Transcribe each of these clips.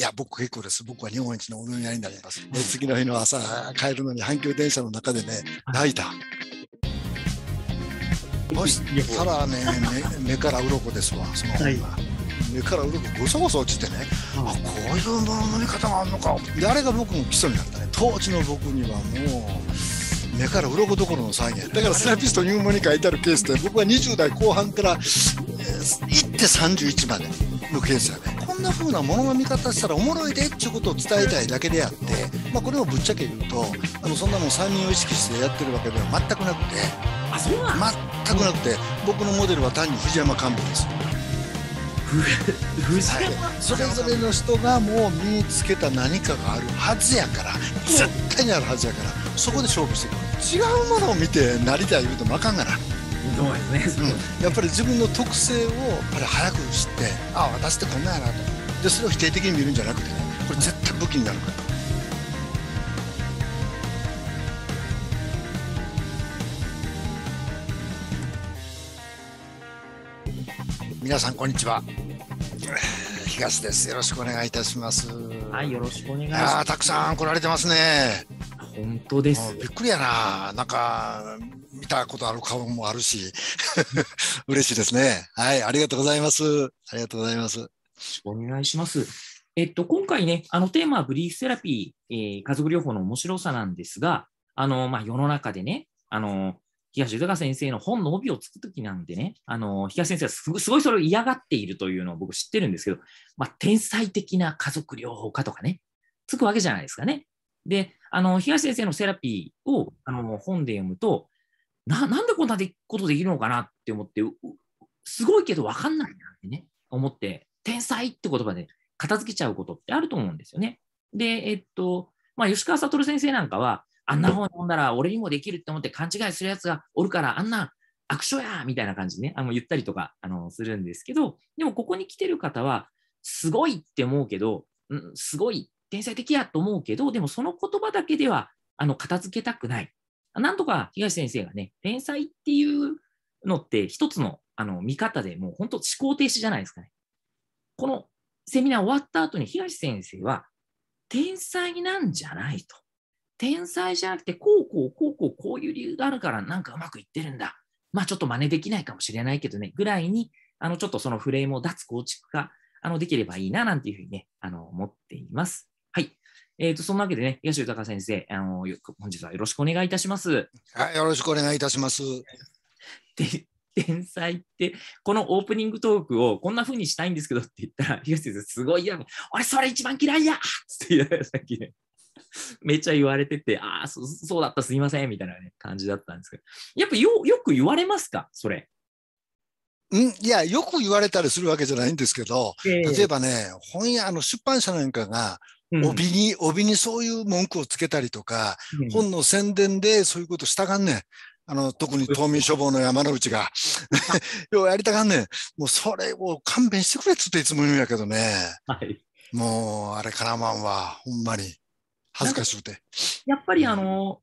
いや、僕結構です。僕は日本一のお飲み屋になります。で、次の日の朝、帰るのに阪急電車の中でね、泣いた。そしたらね、目 目から鱗ですわ、その本が。はい目から鱗ごそごそ落ちてね、うん、あこういうもの飲み方があるのかであれが僕の基礎になったね当時の僕にはもう目から鱗どころの再現だからセラピスト入門に書いてあるケースで僕は20代後半から、えー、行って31までのケースやねんな風なものの見方したらおもろいでっちゅうことを伝えたいだけであって、まあ、これをぶっちゃけ言うとあのそんなもん3人を意識してやってるわけでは全くなくて全くなくて僕のモデルは単に藤山幹部です。はい、それぞれの人がもう身につけた何かがあるはずやから絶対にあるはずやからそこで勝負していく違うものを見てなりたい言うてもあかんがな。と思いますね、うん、やっぱり自分の特性をやっぱり早く知ってあ私ってこんなんやなとでそれを否定的に見るんじゃなくてねこれ絶対武器になるから。皆さんこんにちは。東です。よろしくお願いいたします。はい、よろしくお願いします。たくさん来られてますね。本当です。びっくりやな。なんかたことある顔もあるし、嬉しいですね。はい、ありがとうございます。ありがとうございます。お願いします。えっと、今回ね、あのテーマはブリーフセラピー、えー、家族療法の面白さなんですが、あの、まあ、世の中でね、あの、東豊先生の本の帯をつくときなんでね、あの、東先生はすごいそれを嫌がっているというのを僕知ってるんですけど、まあ、天才的な家族療法家とかね、つくわけじゃないですかね。で、あの、東先生のセラピーをあの本で読むと、ななんでこんなことできるのかなって思って、すごいけど分かんないなってね、思って、天才って言葉で片付けちゃうことってあると思うんですよね。で、えっと、まあ、吉川悟先生なんかは、あんな本読んだら俺にもできるって思って勘違いするやつがおるから、あんな悪書やみたいな感じでね、あの言ったりとかあのするんですけど、でもここに来てる方は、すごいって思うけど、うん、すごい、天才的やと思うけど、でもその言葉だけではあの片付けたくない。なんとか東先生がね、天才っていうのって一つのあの見方でもう本当思考停止じゃないですかね。このセミナー終わった後に東先生は、天才なんじゃないと。天才じゃなくて、こうこうこうこうこういう理由があるからなんかうまくいってるんだ。まあちょっと真似できないかもしれないけどね、ぐらいに、あのちょっとそのフレームを脱構築化あのできればいいななんていうふうにね、あの思っています。はい。えっ、ー、と、そんなわけでね、八代隆先生、あのー、本日はよろしくお願いいたします。はい、よろしくお願いいたします。で天才って、このオープニングトークをこんなふうにしたいんですけどって言ったら、東先生、すごいやん。俺、それ一番嫌いやって言ったさっきね。めっちゃ言われてて、ああ、そうだった、すいません、みたいな、ね、感じだったんですけど。やっぱよよく言われますか、それ。んいや、よく言われたりするわけじゃないんですけど、えー、例えばね、本屋、あの出版社なんかが、帯に、帯にそういう文句をつけたりとか、本の宣伝でそういうことしたがんねん。あの、特に島民処方の山之内が。ようやりたがんねん。もうそれを勘弁してくれっつっていつも言うんやけどね。はい。もう、あれかラまんは、ほんまに、恥ずかしくて。やっぱりあの、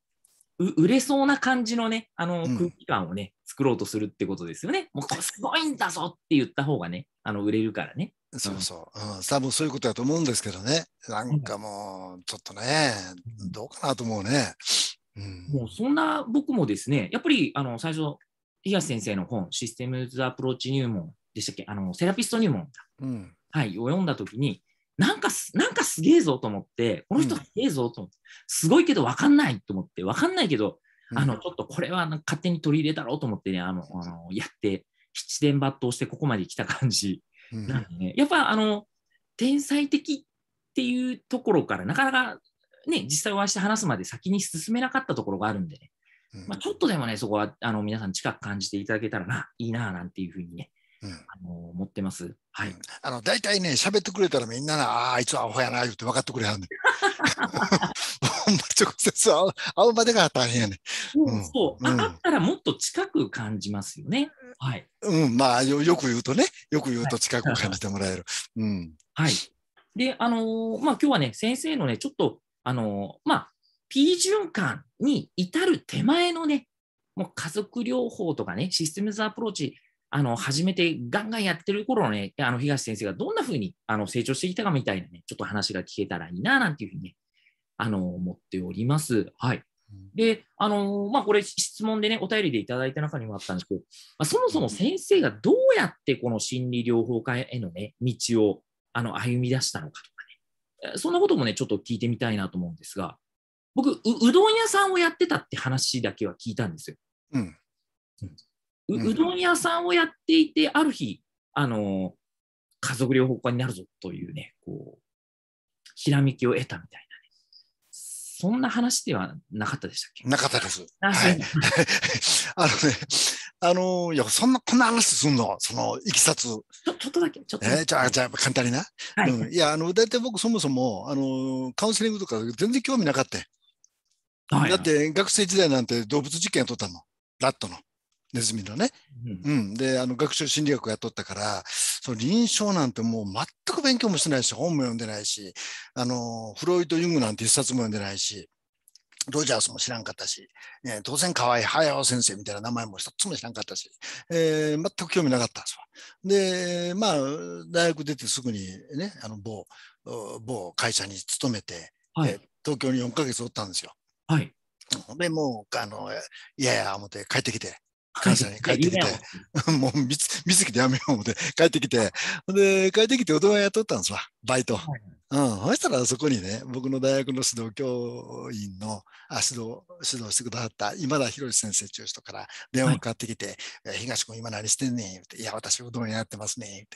売れそうな感じのね、あの空気感をね、うん、作ろうとするってことですよね。もうこれすごいんだぞって言った方がね、あの売れるからね。そうそう、うん、多分そういうことだと思うんですけどね、なんかもう、ちょっとね、どうかなと思うね。うん、もうそんな僕もですね、やっぱりあの最初、東先生の本、システムズアプローチ入門でしたっけ、あのセラピスト入門、うん、はい、を読んだときに、なんか、なんかすげえぞと思って、この人すげえぞと思って、うん、すごいけど分かんないと思って、分かんないけど、あの、ちょっとこれは勝手に取り入れたろうと思ってね、あの、あのやって、七点抜刀してここまで来た感じなんでね、やっぱあの、天才的っていうところから、なかなかね、実際お会いして話すまで先に進めなかったところがあるんでね、まあ、ちょっとでもね、そこはあの皆さん近く感じていただけたらな、いいな、なんていうふうにね、うん、あの持ってます。はい。あの大体ね喋ってくれたらみんなあああいつはアホやな言って分かってくれはんね。ん直接会う会うまでが大変やね。うん、そう、うん、会ったらもっと近く感じますよね。はい。うん、まあよく言うとね、よく言うと近く感じてもらえる。うん。はい。で、あのー、まあ今日はね先生のねちょっとあのー、まあ P 循環に至る手前のね、もう家族療法とかね、システムズアプローチあの、始めてガンガンやってる頃のね、あの、東先生がどんな風に、あの、成長してきたかみたいなね、ちょっと話が聞けたらいいな、なんていうふうにね、あの、思っております。はい。で、あのー、まあ、これ質問でね、お便りでいただいた中にもあったんですけど、まあ、そもそも先生がどうやってこの心理療法家へのね、道を、あの、歩み出したのかとかね、そんなこともね、ちょっと聞いてみたいなと思うんですが、僕う、うどん屋さんをやってたって話だけは聞いたんですよ。うん。うどん屋さんをやっていて、ある日、あの、家族療法家になるぞというね、こう、ひらめきを得たみたいな。そんな話ではなかったでしたっけなかったです。はい、あのね、あの、いや、そんな、こんな話すんのその、いきさつ。ちょっとだけ、ちょっと。えー、じゃあ、じゃあ、簡単にな。はい、うん、いや、あの、大体僕、そもそも、あの、カウンセリングとか全然興味なかった。はい、だって、学生時代なんて動物実験を取ったの。ラットの。ネズミのね。うん、うん、で、あの、学習心理学をやっとったから、その臨床なんてもう全く勉強もしてないし、本も読んでないし、あの、フロイト・ユングなんて一冊も読んでないし、ロジャースも知らんかったし、えー、当然河合隼先生みたいな名前も一つも知らんかったし、えー、全く興味なかったんですわ。で、まあ、大学出てすぐにね、あの某、某会社に勤めて、はい、えー、東京に4ヶ月おったんですよ。はい。で、もう、あの、いやいや、思って帰ってきて、関西に帰ってきて、もうつけてやめよう思って帰ってきて、で、帰ってきてうどん屋やっとったんですわ、バイト。うん、そしたらそこにね、僕の大学の指導教員の、あ指導指導してくださった今田博先生中い人から電話がかかってきて、はい、東君今何してんねん言って、いや、私うどんやってますねんって、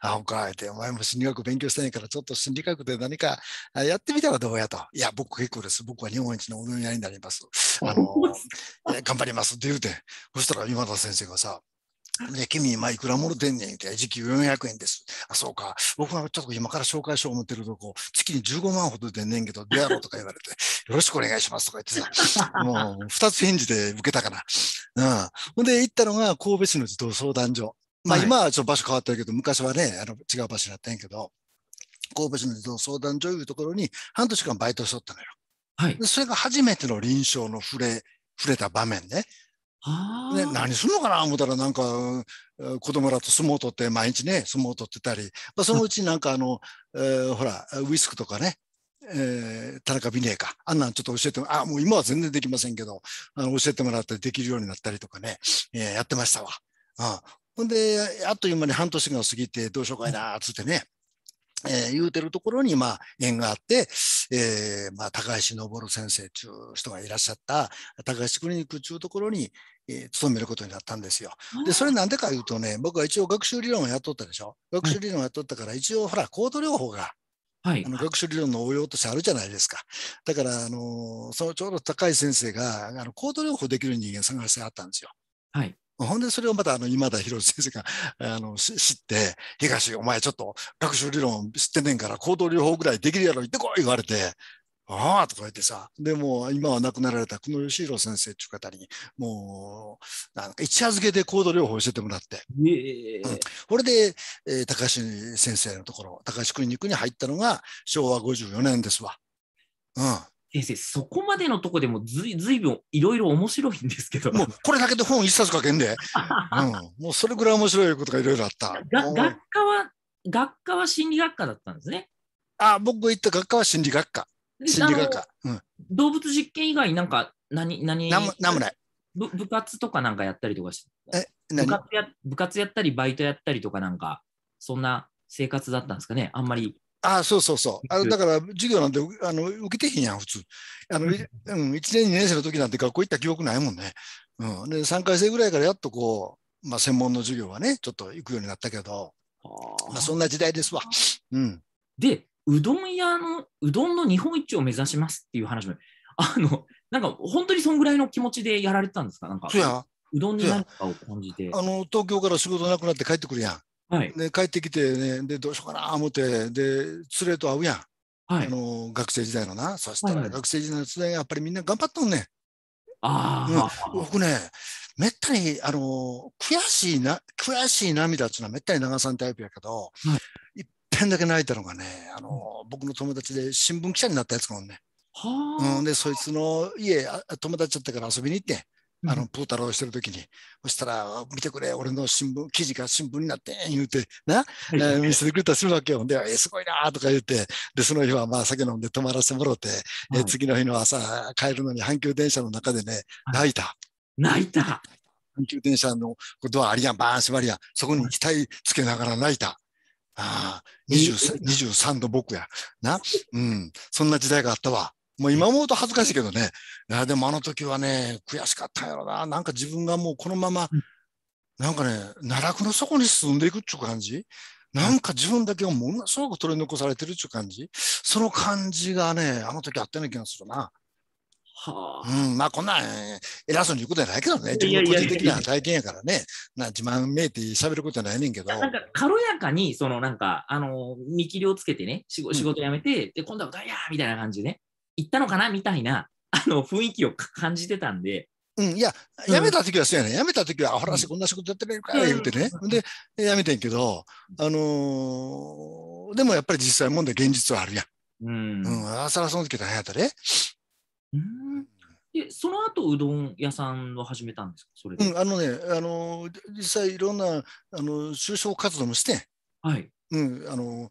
あ、ほか言って、お前も心理学勉強してないから、ちょっと心理学で何かやってみたらどうやと。いや、僕結構です。僕は日本一のうどん屋になります。あの、頑張りますって言うて、そしたら今田先生がさ、で、君今いくらもろてんねんって、時給400円です。あ、そうか。僕がちょっと今から紹介しよう思ってるとこ、月に15万ほど出んねんけど、出やろうとか言われて、よろしくお願いしますとか言ってさ、もう二つ返事で受けたから。うん。ほんで行ったのが神戸市の児童相談所。まあ今はちょっと場所変わってるけど、昔はね、あの違う場所になったんやけど、神戸市の児童相談所いうところに半年間バイトしとったのよ。はい。それが初めての臨床の触れ、触れた場面ね。ね、何すんのかな思ったらなんか子供らと相撲を取って毎日ね相撲を取ってたり、まあ、そのうちなんかあの、えー、ほらウィスクとかね、えー、田中美玲かあんなんちょっと教えてあもう今は全然できませんけどあの教えてもらってできるようになったりとかね、えー、やってましたわ。ほんであっという間に半年が過ぎてどうしようかいなっつってね、えー、言うてるところに、まあ、縁があって、えー、まあ、高橋昇先生という人がいらっしゃった、高橋クリニックというところに、えー、勤めることになったんですよ。で、それなんでか言うとね、僕は一応学習理論をやっとったでしょ。学習理論をやっとったから、一応、ほら、高度療法が、はい、あの学習理論の応用としてあるじゃないですか。だから、あのー、そのちょうど高い先生が、あの行動療法できる人間探してあったんですよ。はい。ほんで、それをまた、あの、今田博先生が、あの、知って、東、お前ちょっと学習理論知ってねえから、行動療法ぐらいできるやろ、行ってこい言われて、ああとか言ってさ、でも今は亡くなられた久野義弘先生っていう方に、もう、なんか一夜漬けで行動療法を教えてもらって、えーうん、これで、えー、高橋先生のところ、高橋クリニックに入ったのが昭和54年ですわ。うん、先生、そこまでのとこでもずいずいぶんいろいろ面白いんですけど。もうこれだけで本一冊書けんで、うん、もうそれぐらい面白いことがいろいろあった。学科は、学科は心理学科だったんですね。あ僕が言った学科は心理学科。心理学科。うん、動物実験以外、なんか何、何、何なんもない。部部活とかなんかやったりとかして。部活や部活やったり、バイトやったりとかなんか、そんな生活だったんですかね、あんまり。あそうそうそう。あだから、授業なんてあの受けてへんやん、普通。あのうん、1年、2年生の時なんて学校行った記憶ないもんね。うん、で、3回生ぐらいからやっとこう、まあ、専門の授業はね、ちょっと行くようになったけど、まあ、そんな時代ですわ。うん、で、うどん屋の、うどんの日本一を目指しますっていう話も、あの、なんか本当にそんぐらいの気持ちでやられてたんですかなんか。そうや。うどんに何かを感じて。あの、東京から仕事なくなって帰ってくるやん。はい、で帰ってきてねでどうしようかな思ってで連れと会うやん、はい、あの学生時代のなそしたら学生時代の時れやっぱりみんな頑張っとんねん。あうん、僕ねめったにあの悔しいな悔しい涙っていうのはめったに流さんタイプやけど、はい、いっぺんだけ泣いたのがねあの、うん、僕の友達で新聞記者になったやつがおんねはうん、でそいつの家友達だったから遊びに行ってあのプータローしてる時に、うん、そしたら「見てくれ俺の新聞記事が新聞になって」言うてな、えー、見せてくれたりするわけよで「えー、すごいな」とか言ってでその日はまあ酒飲んで泊まらせてもろて、えー、次の日の朝帰るのに阪急電車の中でね泣いた。泣いた阪急電車のドアありやんバーン閉まりやんそこに期待つけながら泣いた。ああ、23度僕や。な。うん。そんな時代があったわ。もう今思うと恥ずかしいけどね、いやでもあの時はね、悔しかったんやろな、なんか自分がもうこのまま、なんかね、奈落の底に進んでいくっていう感じ、なんか自分だけをものすごく取り残されてるっていう感じ、その感じがね、あの時あったような気がするな。はあ、うん、まあこんなん偉そうに言うことじゃないけどね、自分の個人的な体験やからね、な自慢めいて喋ることじゃないねんけど。なんか軽やかに、そのなんか、あの見切りをつけてね、仕事,、仕事辞めて、うん、で今度はガやーみたいな感じでね、行ったのかなみたいな、あの、雰囲気を感じてたんで。うん、いや、辞めた時はそうやね。辞めた時は、あ、ほら、こんな仕事やってるから、言うてね。で、辞めてんけど、あのー、でもやっぱり実際問題、現実はあるやん。うん。うん、あさらその時大変やったね。うん。で、その後、うどん屋さんを始めたんですかそれで。うん、あのね、あのー、実際いろんな、あの、就職活動もして、はい。うん、あのー、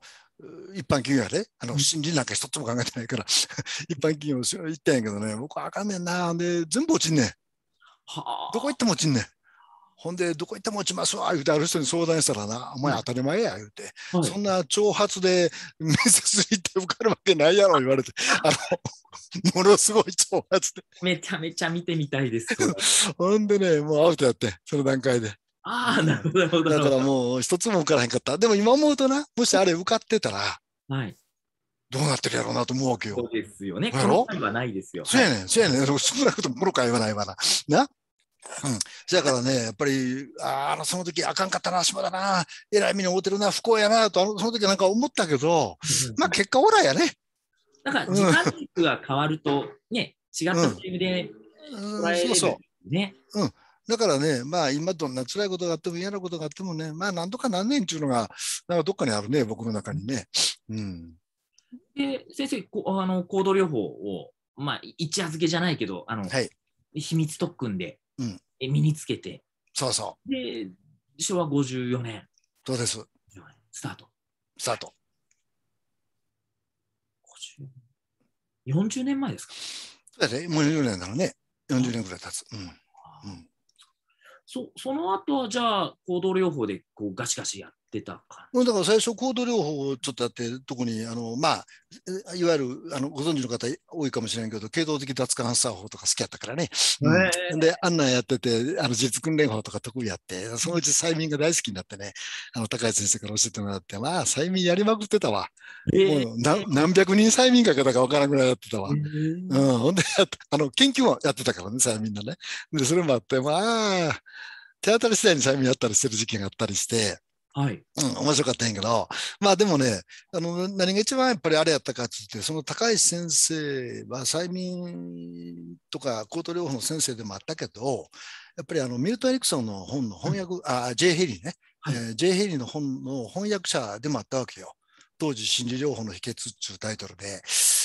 一般企業やで、あの、新人なんか一つも考えてないから、一般企業行ったんやけどね、僕あかんねんな。で、全部落ちんねん。はあ、どこ行っても落ちんねん。ほんで、どこ行っても落ちますわ、言うて、ある人に相談したらな、お前当たり前や、言うて、はい、そんな挑発で 面接行って受かるわけないやろ、言われて、あの、ものすごい挑発で。めちゃめちゃ見てみたいです。ほんでね、もうアウトやって、その段階で。ああ、なるほど、だからもう一つも受からへんかった。でも今思うとな、もしあれ受かってたら、はい。どうなってるやろうなと思うわけよ。そうですよね。やろはないですよ。そうやねん、そうやねん。少なくともプロか言わないわな。なうん。だからね、やっぱり、ああ、その時あかんかったな、島だな、えらい目に遭うてるな、不幸やな、と、あのその時なんか思ったけど、まあ結果オーラやね。だから、時間軸が変わると、ね、違ったチームで、ね、そうそう。ね。うん。だからね、まあ今どんな辛いことがあっても嫌なことがあってもね、まあなんとか何年っていうのが、なんかどっかにあるね、僕の中にね。うん、で、先生、こあの行動療法を、まあ一夜漬けじゃないけど、あの、はい、秘密特訓で、うん、身につけて、そうそう。で、昭和54年。そうです。スタート。スタート。40年前ですかそうですね、もう40年だろうね。40年ぐらい経つ。うん。うんそその後はじゃあ行動療法でこうガシガシやっ出たかだから最初、行動療法をちょっとやって、特にあの、まあ、いわゆるあのご存知の方多いかもしれんけど、経統的脱感発作法とか好きやったからね、うん、で、あんなやってて、あの実訓練法とか得意やって、そのうち催眠が大好きになってね、あの高橋先生から教えてもらって、まあ、催眠やりまくってたわ。えー、もう何何百人催眠かけたか分からんぐらいやってたわ。えー、うんで あの、研究もやってたからね、催眠のね。で、それもあって、まあ、手当たり次第に催眠やったりしてる時期があったりして、はい。うん、面白かったんやけど、まあでもね、あの、何が一番やっぱりあれやったかって言って、その高橋先生は催眠とか高等療法の先生でもあったけど、やっぱりあの、ミルトン・エリクソンの本の翻訳、あ、J. ヘリーね、J. ヘリーの本の翻訳者でもあったわけよ。当時、心理療法の秘訣っていうタイトルで、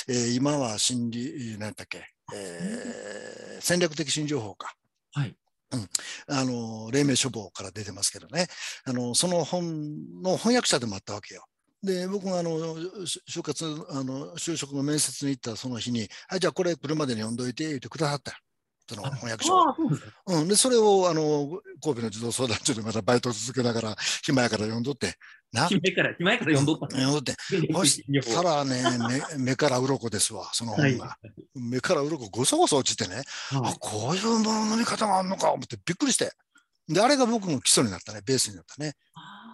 えー、今は心理、何だっけ、えー、戦略的心理療法か。はい。うん、あの黎明書房から出てますけどねあのその本の翻訳者でもあったわけよ。で僕があの就活あの就職の面接に行ったその日に「はいじゃあこれ来るまでに読んどいて」言ってくださった。その翻訳書う、ん、でそれをあの神戸の児童相談所でまたバイト続けながら暇やから読んどってな暇やから暇やから読んどった、読んどってそしたらね目目 から鱗ですわその本が、はい、目から鱗ごそごそ落ちてね、はい、あこういうもののみ方があるのか思ってびっくりしてであれが僕の基礎になったねベースになったね、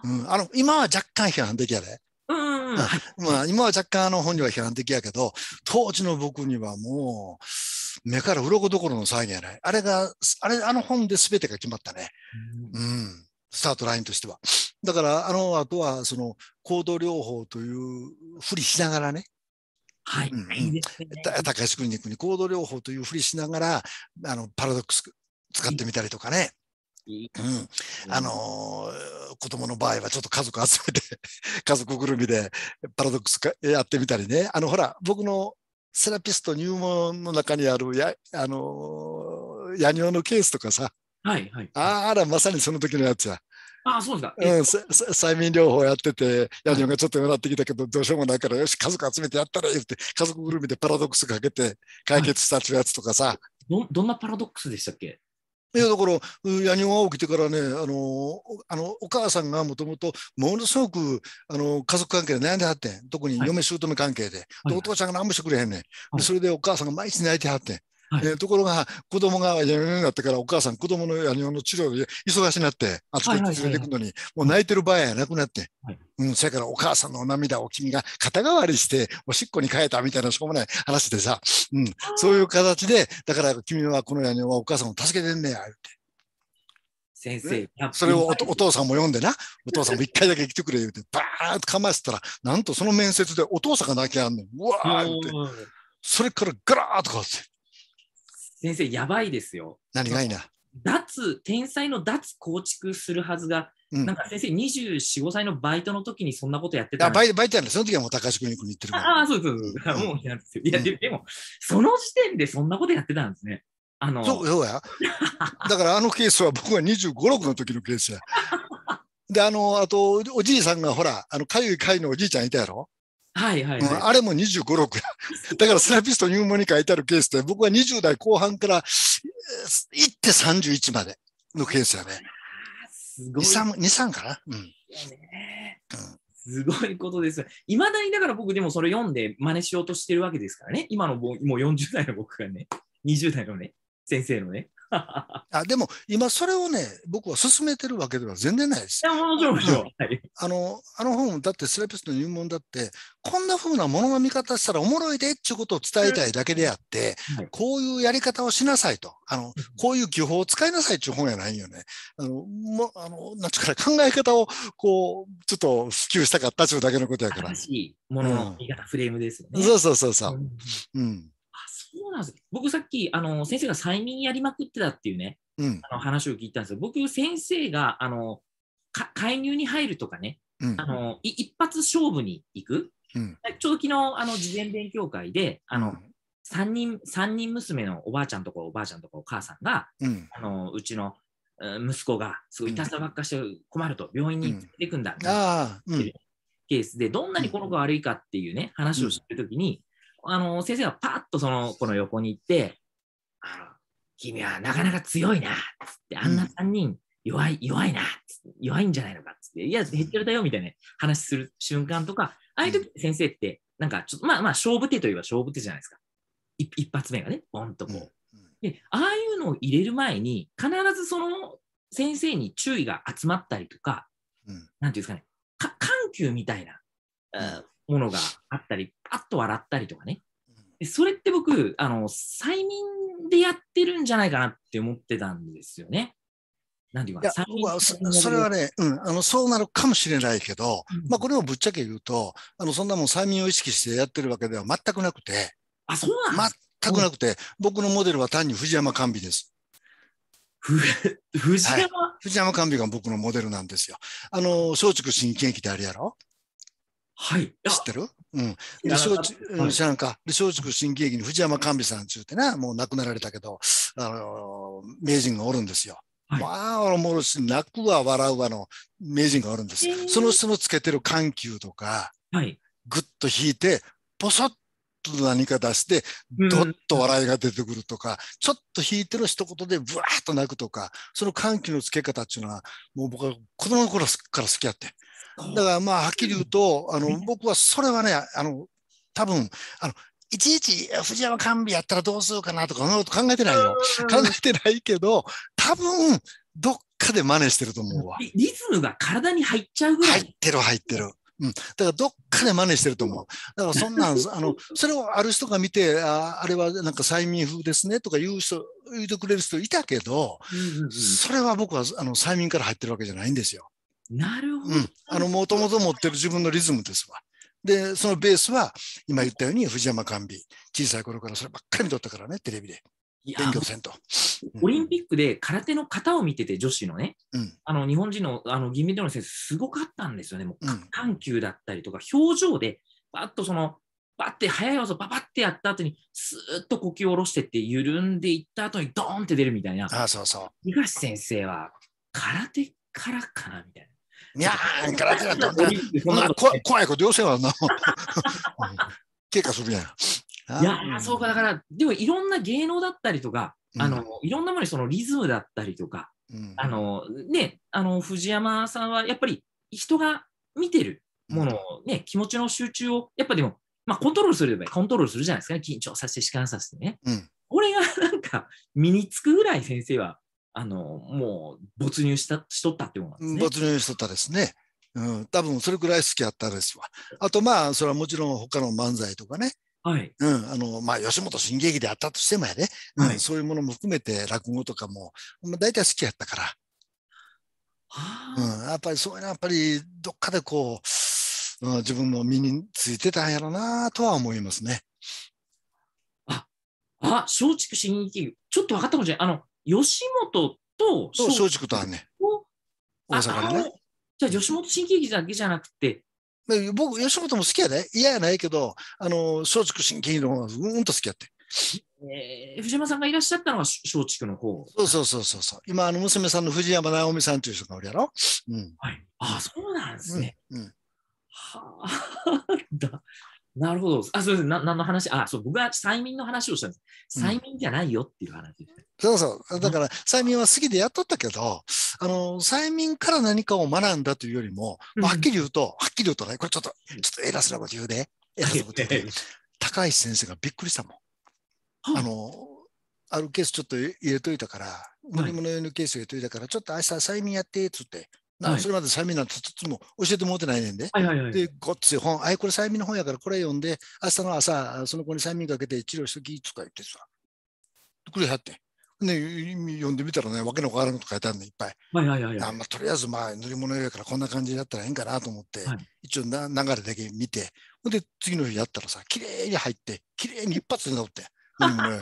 うん、あの今は若干批判的やで、うん、まあ今は若干あの本には批判的やけど当時の僕にはもう目から鱗どころの騒ぎやない。あれが、あれ、あの本で全てが決まったね。うん、うん、スタートラインとしては。だから、あの、あとは、その、行動療法というふりしながらね、はい、うん、高橋クリニックに行動療法というふりしながら、あのパラドックス使ってみたりとかね。うん、あのー、子供の場合はちょっと家族集めて 家族ぐるみでパラドックスかやってみたりねあのほら僕のセラピスト入門の中にあるや、あの、ヤニョのケースとかさ、はいはい、ああら、まさにその時のやつや。ああ、そうだ。うん、催眠療法やってて、ヤニョがちょっと笑ってきたけど、どうしようもないから、よし、家族集めてやったらいいって、家族ぐるみでパラドックスかけて解決したってやつとかさ。はい、どどんなパラドックスでしたっけいやだから矢庭が起きてからねあのあのお母さんがもともとものすごくあの家族関係で悩んではってん特に嫁姑関係ではい、でお父ちゃんが何もしてくれへんねん、はい、それでお母さんが毎日泣いてはってん、はい、えー、ところが、子供がやめになってから、お母さん、子供のやにの治療で忙しになって、あちこち連れていくのに、もう泣いてる場合はなくなって、はい、うん、それからお母さんのお涙を君が肩代わりして、おしっこに変えたみたいな、しょうもない話でさ、うん、そういう形で、だから君はこのやにはお母さんを助けてんねや、言って。先生、ね、それをお父さんも読んでな、お父さんも一回だけ来てくれ言うて、ばーっとかましたら、なんとその面接でお父さんが泣きやんん。うわーって。それからガラーっと変わって。先生、やばいですよ。何がいいな。脱、天才の脱構築するはずが、うん、なんか先生、二十四五歳のバイトの時にそんなことやってたバイバイトやるその時はもう高橋君に言ってるから。ああ、そうそうそう。うん、もうやるんでいや、うん、でも、その時点でそんなことやってたんですね。あのそうそうや。だからあのケースは僕は二十五六の時のケースや。で、あの、あと、おじいさんがほら、あの、かゆいかいのおじいちゃんいたやろはいはい、はいあれも25、6だからセラピスト入門に書いてあるケースって、僕は20代後半から行って31までのケースやね。すごい。2、3, 2 3かな。うん。ね、すごいことです。いまだにだから僕でもそれ読んで真似しようとしてるわけですからね。今のもう40代の僕がね、20代のね、先生のね。あでも今それをね僕は勧めてるわけでは全然ないです。いやもちろんもちろん。あのあの本だってスラピストの入門だってこんなふうなものの見方したらおもろいでっていうことを伝えたいだけであって、はい、こういうやり方をしなさいとあのこういう技法を使いなさいっていう本やないよね。あのもあのなんちゅうか考え方をこうちょっと普及したかったっちゅうだけのことやから。しいものの見方、うん、フレームですよね。そうそうそうそう。うん、うんなんです。僕さっき、あの、先生が催眠やりまくってたっていうね、うん、あの話を聞いたんですよ。僕、先生が、あの、介入に入るとかね、うん、あの一発勝負に行く、うん、ちょうど昨日あの事前勉強会であの、うん、3, 人3人娘のおばあちゃんとかおばあちゃんとかお母さんが、うん、あのうちの息子がすごい痛さばっかして困ると、病院に行ってくんだっていうケースでどんなにこの子悪いかっていうね話をしてるときに、あの、先生がパッとその子の横に行って、あの、君はなかなか強いな、つって、あんな3人、弱い、弱いな、弱いんじゃないのか、つって、いや、減ってるだよ、みたいな話する瞬間とか、ああいう時先生って、なんかちょっと、まあまあ、勝負手といえば勝負手じゃないですか。一一発目がね、ポンとこう。で、ああいうのを入れる前に、必ずその先生に注意が集まったりとか、うん、なんていうんですかね、か緩急みたいな、うん、ものがあったり、パッと笑ったりとかね。それって僕、あの、催眠でやってるんじゃないかなって思ってたんですよね。なんていうか、僕はそれはね、うん、あの、そうなるかもしれないけど、うん、まあ、これをぶっちゃけ言うと、あの、そんなもん催眠を意識してやってるわけでは全くなくて、あ、そうなん全くなくて、うん、僕のモデルは単に藤山完備です。藤山、はい、藤山完備が僕のモデルなんですよ。あの、松竹新喜劇であるやろはい。知ってるうん。で、松竹、知らんか。で、松竹新喜劇に藤山神美さんちゅうてな、もう亡くなられたけど、あの、名人がおるんですよ。はい、まあ、もろし、泣くわ、笑うわの名人がおるんです。えー、その人のつけてる緩急とか、はい、ぐっと引いて、ぽそっと何か出して、どっと笑いが出てくるとか、うん、ちょっと引いてる一言でブワーッと泣くとか、その緩急のつけ方っていうのは、もう僕は子供の頃から好きやって。だからまあ、はっきり言うと、あの、僕はそれはね、あの、多分、あの、いちいち藤山甘美やったらどうするかなとか、そんなこと考えてないよ。考えてないけど、多分、どっかで真似してると思うわ。リズムが体に入っちゃうぐらい。入ってる、入ってる。うん、だからどっかで真似してると思う。だからそんなん、あの、それをある人が見て、ああれはなんか催眠風ですねとか言う人、言うてくれる人いたけど、それは僕はあの催眠から入ってるわけじゃないんですよ。なるほど。うん、あの、もともと持ってる自分のリズムですわ。で、そのベースは、今言ったように藤山完備。小さい頃からそればっかり見とったからね、テレビで。勉強せんと、オリンピックで空手の型を見てて、女子のね、うん、あの日本人のあの銀メダルの選手、すごかったんですよね、もう緩急だったりとか、表情で、ばっとその、ばって速い技、ばばってやった後に、すーっと呼吸を下ろしてって、緩んでいった後に、ドーンって出るみたいな、あそうそう東先生は空手からかなみたいな。にゃーんからってったこんな怖いことよせはな。経 過するやん。いや、そうか、だから、でもいろんな芸能だったりとか、あの、いろんなものにそのリズムだったりとか、あの、ね、あの、藤山さんはやっぱり人が見てるものをね、気持ちの集中を、やっぱでも、まあ、コントロールすればコントロールするじゃないですか、緊張させて、叱らさせてね。これがなんか身につくぐらい先生はあのもう没入したしとったってことなんですね。没入しとったですね。うん、多分それくらい好きやったですわ。あとまあそれはもちろん他の漫才とかね、はいうん、あのまあ、吉本新喜劇であったとしてもやで、ね、うん、はい、そういうものも含めて落語とかも、まあ、大体好きやったから、はあ、うん、やっぱりそういうのはやっぱりどっかでこう、うん、自分の身についてたんやろなとは思いますね。あ、あ、松竹新喜劇、ちょっと分かったかもしれない。あの、吉本と松竹とあんね、大阪のね。じゃあ、吉本新喜劇だけじゃなくて、僕、吉本も好きやで、ね、嫌やないけど、あの松竹新喜劇の方がうんと好きやって。えー、藤山さんがいらっしゃったのは松竹の方そうそうそうそうそう。今、あの娘さんの藤山直美さんという人がおるやろ。うんはい、ああ、そうなんですね。うん、うん、はあ、だなるほど。あ、そうです。な何の話あ、そう、僕は催眠の話をしたんです。催眠じゃないよっていう話です、た。うん、そうそう。だから、催眠は好きでやっとったけど、あの、催眠から何かを学んだというよりも、うん、はっきり言うと、はっきり言うとね、これちょっと、ちょっと偉そうなこと言うで、偉そうなこと言うで、高橋先生がびっくりしたもん。あの、あるケースちょっと入れといたから、乗り物用のケース入れといたから、ちょっと明日催眠やって、つって、はい、それまで催眠なんて一つも教えてもらってないねんで、はいはいはい、でごっつい本、あいこれ催眠の本やからこれ読んで、明日の朝、その子に催眠かけて治療しときとか言ってさ、くれはって。ね、読んでみたらね、わけのわからんこと書いてあるのいっぱい。はいはいはい、はい、まあ、とりあえず、まあ、塗り物やからこんな感じだったらええんかなと思って、はい、一応な流れだけ見て、ほんで次の日やったらさ、きれいに入って、きれいに一発で治って、塗り物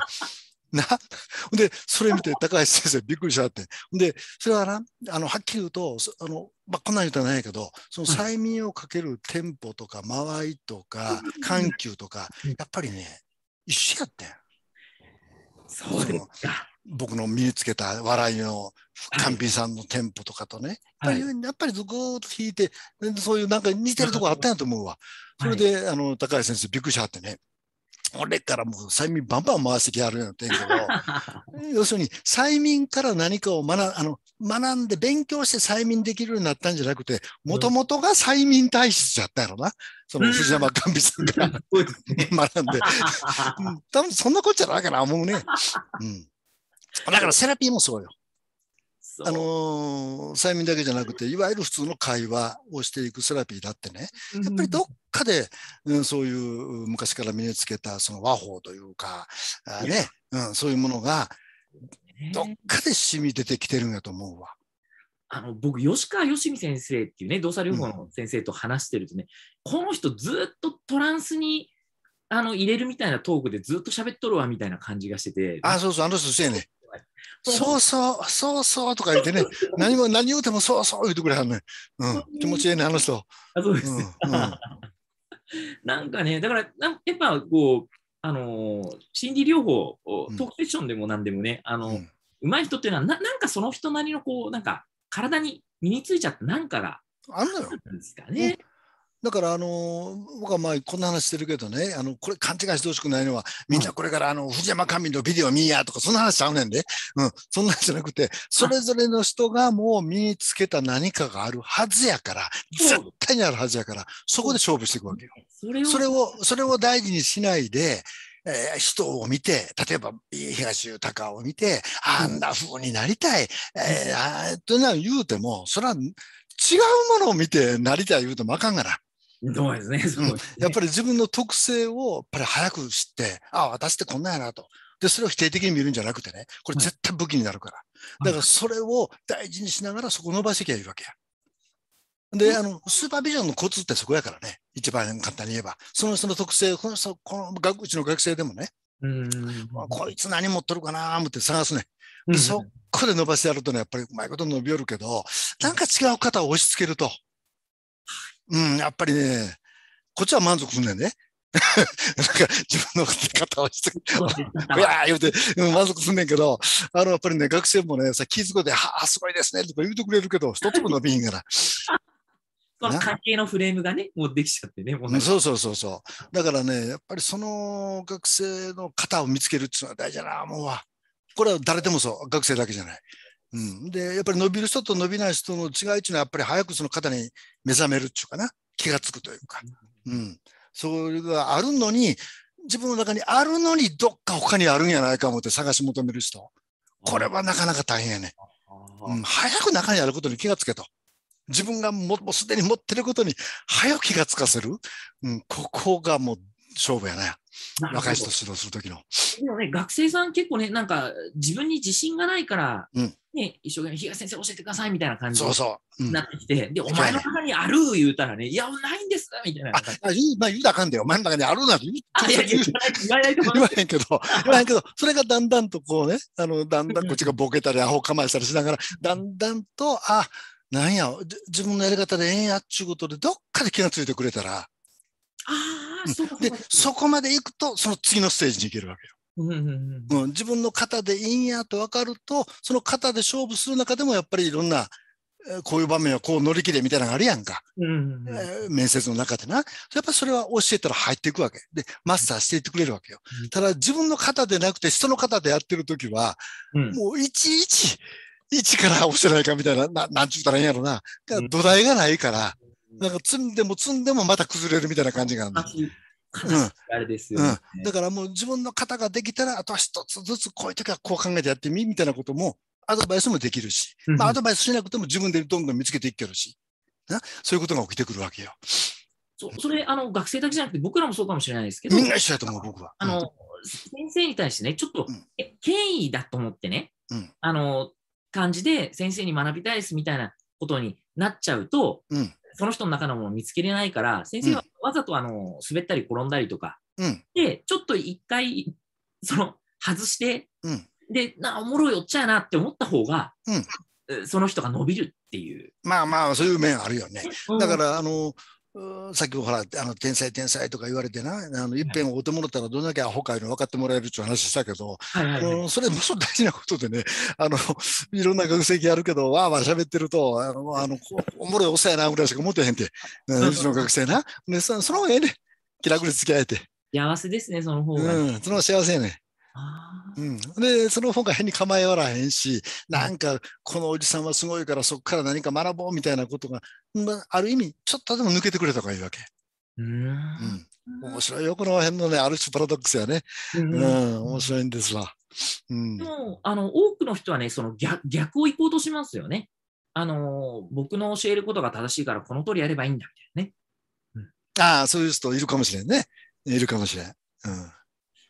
な。で、それ見て高橋先生びっくりしちゃって。で、それはな、あの、はっきり言うと、あの、まあ、こんなん言うたらないけど、その催眠をかけるテンポとか、間合いとか、緩急とか、やっぱりね、一緒やってん。そうです僕の身につけた笑いのカンピさんのテンポとかとね、はい、やっぱりずっと弾いて、そういうなんか似てるとこあったんやと思うわ。それで、あの、高橋先生びっくりしはってね。俺からもう催眠バンバン回してきはるんなってんけど、要するに催眠から何かを学あの学んで勉強して催眠できるようになったんじゃなくて、もともとが催眠体質だったやろな。その藤山寛美さんから学んで。多分そんなことじゃないかな、思うね。うん。だからセラピーもそうよ。あの催眠だけじゃなくていわゆる普通の会話をしていくセラピーだってねやっぱりどっかで、うん、そういう昔から身につけたその和法というか、ねうん、そういうものがどっかで染み出てきてるんやと思うわ。あの僕、吉川よしみ先生っていうね、動作療法の先生と話してるとね、うん、この人ずっとトランスにあの入れるみたいなトークでずっと喋っとるわみたいな感じがしてて。あ、そうそう、あの人そうやね。そうそう、そうそうとか言ってね、何も何言うてもそうそう言ってくれはんね、うん。気持ちいいね、あの人。あそうです、うん なんかね、だからな、やっぱこう、あのー、心理療法、トークセッションでも何でもね、あの、うん、上手い人っていうのはな、なんかその人なりのこう、なんか体に身についちゃったなんかがあるんですかね。だからあの僕はまあこんな話してるけどねあのこれ勘違いしてほしくないのはみんなこれからあの藤山神のビデオ見やとかそんな話ちゃうねんで、うん、そんなんじゃなくてそれぞれの人がもう身につけた何かがあるはずやから絶対にあるはずやからそこで勝負していくわけよ。それをそれを大事にしないでえー、人を見て、例えば東豊を見て、あんな風になりたい、えー、というのは言うても、それは違うものを見てなりたい言うともあかんがな。そうですね。ねうん、やっぱり自分の特性をやっぱり早く知って、ああ、私ってこんなんやなと。で、それを否定的に見るんじゃなくてね、これ絶対武器になるから。だからそれを大事にしながらそこ伸ばしていけばいいわけや。で、あの、スーパービジョンのコツってそこやからね、一番簡単に言えば。その人の特性、この人、この学うちの学生でもね、うんこいつ何持っとるかな思って探すね。そこで伸ばしてやるとね、やっぱりうまいこと伸びよるけど、なんか違う方を押し付けると、うん、やっぱりね、こっちは満足すんねんね。なんか自分の方をして、うわー言うて、満足すんねんけど、あの、やっぱりね、学生もね、さ、気づくで、はあ、すごいですね、とか言うてくれるけど、一つも伸びひんから。その関係のフレームがね、もうできちゃってね、もうそうそうそうそう。だからね、やっぱりその学生の型を見つけるっていうのは大事だな、もうは。これは誰でもそう、学生だけじゃない。うん、でやっぱり伸びる人と伸びない人の違いっていうのはやっぱり早くその肩に目覚めるっていうかな気が付くというか、うん、それがあるのに自分の中にあるのにどっか他にあるんやないか思って探し求める人これはなかなか大変やね、うん、早く中にあることに気がつけと自分がももうすでに持ってることに早く気がつかせる、うん、ここがもう勝負やね。若い人指導するときの。でもね、学生さん結構ね、なんか自分に自信がないから、うん、ね、一生懸命、比嘉先生教えてくださいみたいな感じになってきて、で、お前の中にある言うたらね、いや、ないんですみたいな。あ、言う、まあ、言うたらあかんで、お前の中にあるなんて言わないけど、言わないけど、それがだんだんとこうね、あの、だんだんこっちがボケたり、アホ構えたりしながら、だんだんと、あ、なんや、自分のやり方でええやっちゅうことで、どっかで気がついてくれたら、あそでそこまで行くと、その次のステージに行けるわけよ。うん、自分の型でいいんやと分かるとその型で勝負する中でもやっぱりいろんなこういう場面はこう乗り切れみたいなのがあるやんか。うんうんえー、面接の中でな。やっぱりそれは教えたら入っていくわけ。で、マスターしていってくれるわけよ。うん、ただ自分の型でなくて人の型でやってる時は、うん、もういちいち、一から押せないかみたいな、ななんちゅうたらいいんやろな。土台がないから、なんか積んでも積んでもまた崩れるみたいな感じがあるんだ。あれですよね、うんだからもう自分の型ができたら、あとは一つずつこういう時はこう考えてやってみ、みたいなことも、アドバイスもできるし、まあ、アドバイスしなくても自分でどんどん見つけていけるし、そういうことが起きてくるわけよ。そそれあの、学生だけじゃなくて、僕らもそうかもしれないですけど、みんな一緒だと思う、僕は。あの、うん、先生に対してね、ちょっと、うん、権威だと思ってね、うん、あの感じで先生に学びたいですみたいなことになっちゃうと、うん、その人の中のものを見つけれないから、先生はわざとあの、滑ったり転んだりとか、うん、で、ちょっと一回、その、外して、うん、で、な、おもろいおっちゃやなって思った方が、うん、その人が伸びるっていう。まあまあ、そういう面あるよね。だから、あの、さっきほら、あの天才天才とか言われてな、あのいっぺんお手もったらどんだけアホかいうの分かってもらえるっていう話したけど、それもそう大事なことでね、あのいろんな学籍あるけど、わーわー喋ってると、あのあのおもろいおっさんやなぐらいしか思ってへんて、うちの学生な。でそのうがええね気楽に付き合えて。幸せですね、その方が、うん、その方が幸せやね。あうん、でその方が変に構えわらへんしなんかこのおじさんはすごいからそこから何か学ぼうみたいなことが、まあ、ある意味ちょっとでも抜けてくれた方がいいわけ。うん、うん、面白いよこの辺のねある種パラドックスやね、うん、うん、面白いんですわ、うん、でもあの多くの人はねその逆逆を行こうとしますよねあの僕の教えることが正しいからこの通りやればいいんだみたいなね、うん、ああそういう人いるかもしれんねいるかもしれん、うん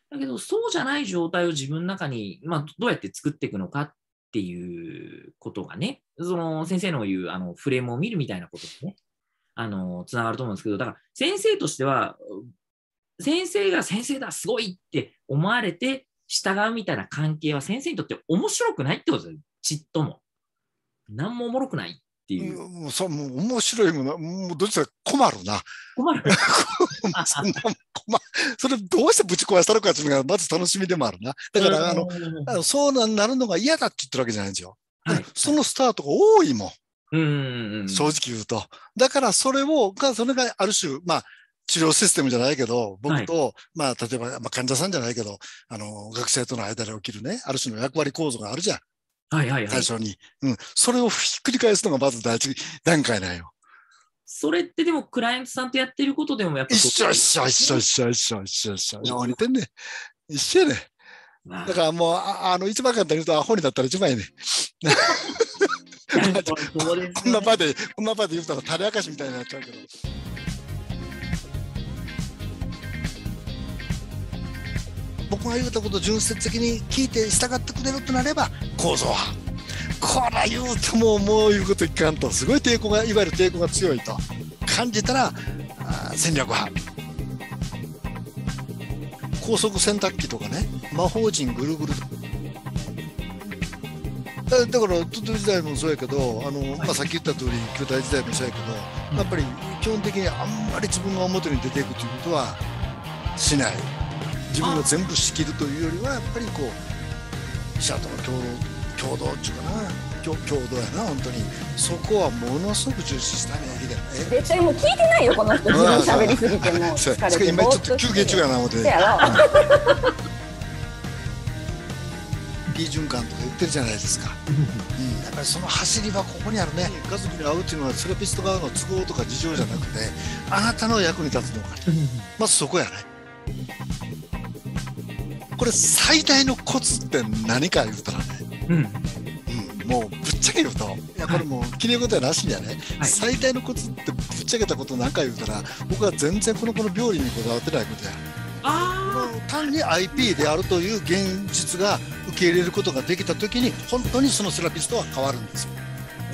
だけど、そうじゃない状態を自分の中に、まあ、どうやって作っていくのかっていうことがね、その先生の言うあのフレームを見るみたいなことでね、あの、つながると思うんですけど、だから先生としては、先生が先生だ、すごいって思われて従うみたいな関係は先生にとって面白くないってことですちっとも。何もおもろくないっていう。うん、そう、もう面白いもの、もうどっちか困るな。困るそんな困それどうしてぶち壊したのかっていうのがまず楽しみでもあるな。だから、あの、あのそうなるのが嫌だって言ってるわけじゃないんですよ。はい、そのスタートが多いもん。うん正直言うと。だからそれを、それがある種、まあ、治療システムじゃないけど、僕と、はい、まあ、例えば、まあ、患者さんじゃないけど、あの、学生との間で起きるね、ある種の役割構造があるじゃん。はいはいはい。最初に。うん。それをひっくり返すのがまず第一段階だよ。それってでもクライアントさんとやってることでもやっぱ一緒一緒一緒一緒一緒一緒一緒。ね。一緒やね。だからもう、ああの、一番簡単に言うと、アホになったら一番やね。こ んな場で、こんな場で言うたら垂れ明かしみたいになっちゃうけど。僕が言うたことを純粋的に聞いて従ってくれるとなれば、構造はこら言うともうもういうこといかんとすごい抵抗がいわゆる抵抗が強いと感じたら戦略派高速洗濯機とかね魔法陣ぐるぐるだだから鳥取時代もそうやけどあの、まあ、さっき言った通り巨大時代もそうやけどやっぱり基本的にあんまり自分が表に出ていくということはしない自分が全部仕切るというよりはやっぱりこう記者との協共同っちゅうかな共共同やな本当にそこはものすごく重視したねヒデ絶対もう聞いてないよこの人自分喋りすぎても疲れて今ちょっと休憩中やな思っていい循環とか言ってるじゃないですか、うん、やっぱりその走りはここにあるね家族に会うっていうのはセラピスト側の都合とか事情じゃなくてあなたの役に立つのかまずそこやねこれ最大のコツって何か言ったらねうん、もうぶっちゃけ言うといやこれもうきれい事やなしにはね、はい、最大のコツってぶっちゃけたこと何回言うたら僕は全然この子の病理にこだわってないことや。あ単に IP であるという現実が受け入れることができたときに本当にそのセラピストは変わるんですよ。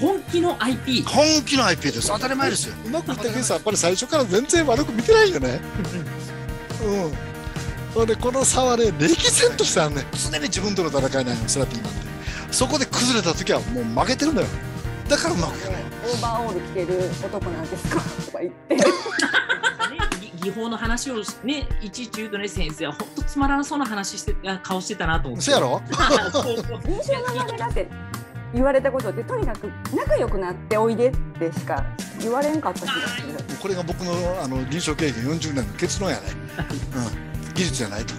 本気の IP 本気の IP です当たり前ですようまくいったケースはやっぱり最初から全然悪く見てないよねうんそれでこの差はね歴然としてあるね常に自分との戦いなんセラピーなんてそこで崩れた時はもう負けてるんだよだからうまくいかないオーバーオール着てる男なんですかとか言って技法の話をねいちいち言うとね先生はほんとつまらなそうな話して顔してたなと思って そうやろ 印象のまでだって言われたことってとにかく仲良くなっておいでってしか言われんかった気がするこれが僕のあの臨床経験40年の結論やね、うん、技術じゃないと。